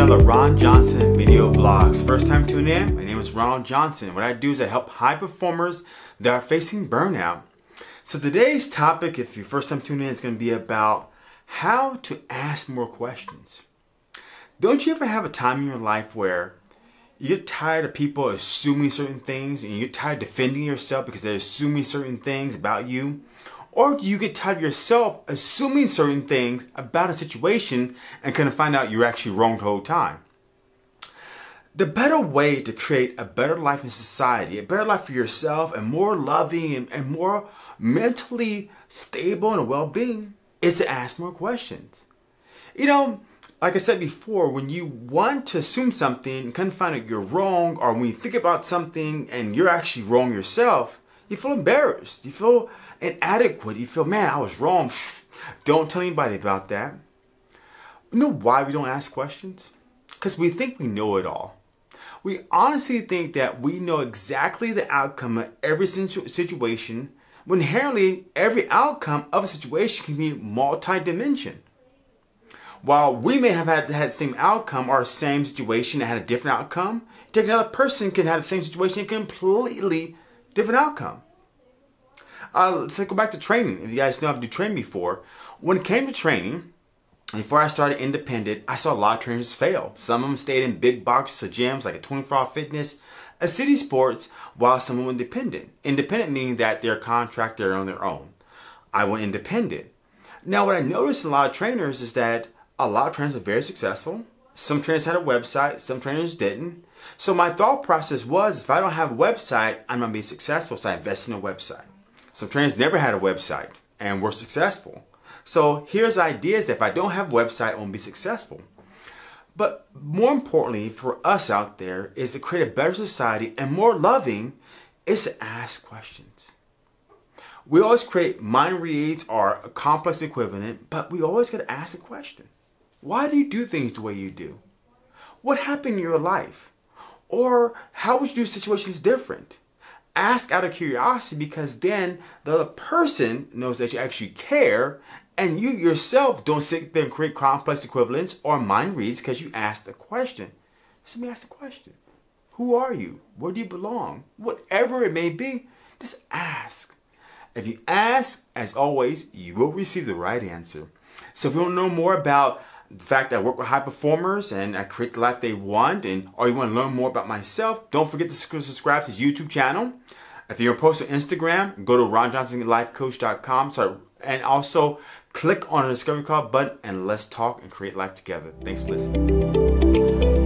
another Ron Johnson video vlogs. First time tuning in, my name is Ron Johnson. What I do is I help high performers that are facing burnout. So today's topic, if you're first time tuning in, is going to be about how to ask more questions. Don't you ever have a time in your life where you get tired of people assuming certain things and you get tired defending yourself because they're assuming certain things about you? Or do you get tired of yourself assuming certain things about a situation and kind of find out you're actually wrong the whole time? The better way to create a better life in society, a better life for yourself, and more loving and, and more mentally stable and well being is to ask more questions. You know, like I said before, when you want to assume something and kind of find out you're wrong, or when you think about something and you're actually wrong yourself, you feel embarrassed. You feel inadequate. You feel, man, I was wrong. Don't tell anybody about that. You know why we don't ask questions? Because we think we know it all. We honestly think that we know exactly the outcome of every situation when inherently every outcome of a situation can be multidimensional. While we may have had, had the same outcome or same situation that had a different outcome, take another person can have the same situation and completely different outcome uh, to go back to training. If you guys know, I've do training before. When it came to training, before I started independent, I saw a lot of trainers fail. Some of them stayed in big boxes of gyms like a 24 hour fitness, a city sports, while some went independent. Independent meaning that they're contract, they're on their own. I went independent. Now, what I noticed in a lot of trainers is that a lot of trainers were very successful. Some trainers had a website, some trainers didn't. So my thought process was, if I don't have a website, I'm gonna be successful, so I invest in a website. Subtrains never had a website and were successful. So here's ideas that if I don't have a website, I won't be successful. But more importantly for us out there is to create a better society and more loving is to ask questions. We always create mind reads or a complex equivalent, but we always got to ask a question. Why do you do things the way you do? What happened in your life? Or how would you do situations different? ask out of curiosity because then the other person knows that you actually care and you yourself don't sit there and create complex equivalents or mind reads because you asked a question. Somebody ask a question. Who are you? Where do you belong? Whatever it may be, just ask. If you ask, as always, you will receive the right answer. So if you want to know more about the fact that I work with high performers and I create the life they want and or you want to learn more about myself, don't forget to subscribe to his YouTube channel. If you're a post on Instagram, go to ronjohnsonlifecoach.com and also click on the discovery call button and let's talk and create life together. Thanks for listening.